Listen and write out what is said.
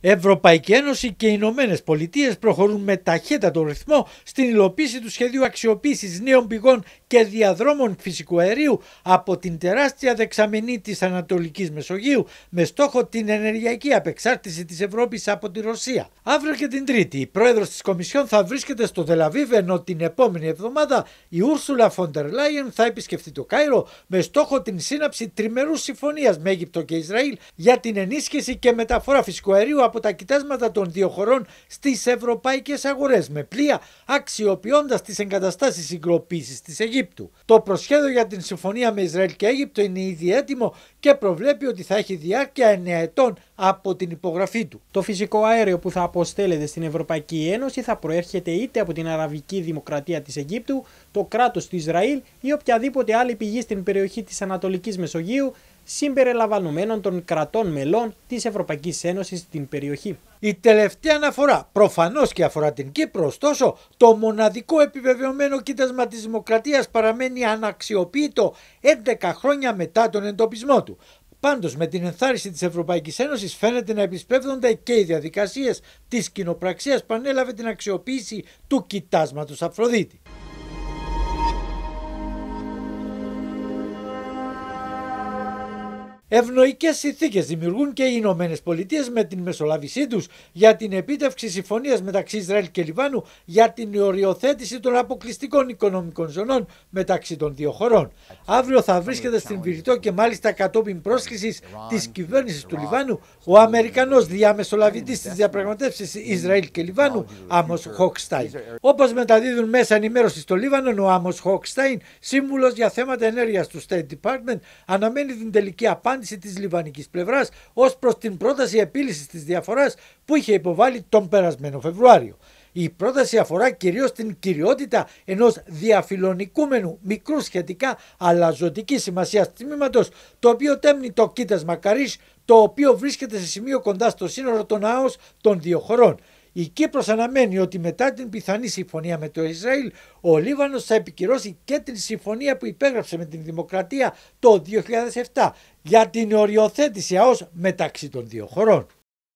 Ευρωπαϊκή Ένωση και οι Ηνωμένες Πολιτείες προχωρούν με ταχύτατο ρυθμό στην υλοποίηση του σχεδίου αξιοποίησης νέων πηγών και διαδρόμων φυσικού αερίου από την τεράστια δεξαμενή της Ανατολικής Μεσογείου με στόχο την ενεργειακή απεξάρτηση της Ευρώπης από τη Ρωσία. Αύριο και την Τρίτη, η πρόεδρος της Κομισιόν θα βρίσκεται στο Δελαβίβ, ενώ την επόμενη εβδομάδα η Ούρσουλα Φοντερ Λάιεν θα επισκεφτεί το Κάιρο με στόχο την σύναψη τριμερούς συμφωνίας με Αίγυπτο και Ισραήλ για την ενίσχυση και μεταφορά φυσικού αερίου από τα κοιτάσματα των δύο χωρών στις ευρωπαϊκές αγορές με πλοία, αξιοποιώντας τις εγκαταστάσεις συγκροποίησης της Αιγύπτου. Το προσχέδιο για την συμφωνία με Ισραήλ και Αίγυπτο είναι ήδη έτοιμο και προβλέπει ότι θα έχει διάρκεια 9 ετών από την υπογραφή του. Το φυσικό αέριο που θα αποστέλλεται στην Ευρωπαϊκή Ένωση θα προέρχεται είτε από την Αραβική Δημοκρατία της Αιγύπτου, το κράτος του Ισραήλ ή οποιαδήποτε άλλη πηγή στην περιοχή της Ανατολικής Μεσογείου συμπεριλαμβανομένων των κρατών μελών της Ευρωπαϊκής Ένωσης στην περιοχή. Η τελευταία αναφορά προφανώς και αφορά την Κύπρο, ωστόσο το μοναδικό επιβεβαιωμένο κοίτασμα της Δημοκρατίας παραμένει αναξιοποιητό 11 χρόνια μετά τον εντοπισμό του. Πάντως με την ενθάρρυνση της Ευρωπαϊκής Ένωσης φαίνεται να επισπεύδονται και οι διαδικασίες της κοινοπραξίας που ανέλαβε την αξιοποίηση του κοιτάσματος Αφροδίτη. Ευνοϊκές συνθήκες δημιουργούν και οι Ηνωμένες Πολιτείες με την μεσολάβησή τους για την επίτευξη συμφωνίας μεταξύ Ισραήλ και Λιβάνου για την οριοθέτηση των αποκλειστικών οικονομικών ζωνών μεταξύ των δύο χωρών. Αύριο θα βρίσκεται στην Βηρητό και μάλιστα κατόπιν πρόσκλησης της κυβέρνησης του Λιβάνου ο Αμερικανός διαμεσολαβητής της διαπραγματεύσει Ισραήλ και Λιβάνου, Άμο Χόκσταϊν. Όπως μεταδίδουν μέσα ενημέρωση στο Λίβανο, ο Άμο Χόκσταϊν, σύμβουλος για θέματα ενέργειας του State Department, αναμένει την τελική απάντηση απάντηση της λιβανικής πλευράς ως προς την πρόταση επίλυσης της διαφοράς που είχε υποβάλει τον περασμένο Φεβρουάριο. Η πρόταση αφορά κυρίως την κυριότητα ενός διαφιλονικούμενου μικρού σχετικά αλλά ζωτική σημασία τμήματος, το οποίο τέμνει το κοίτασμα Καρίς το οποίο βρίσκεται σε σημείο κοντά στο σύνορο των ΑΟΣ των δύο χωρών. Η Κύπρος αναμένει ότι μετά την πιθανή συμφωνία με το Ισραήλ, ο Λίβανος θα επικυρώσει και την συμφωνία που υπέγραψε με την Δημοκρατία το 2007 για την οριοθέτηση ΑΟΣ μεταξύ των δύο χωρών.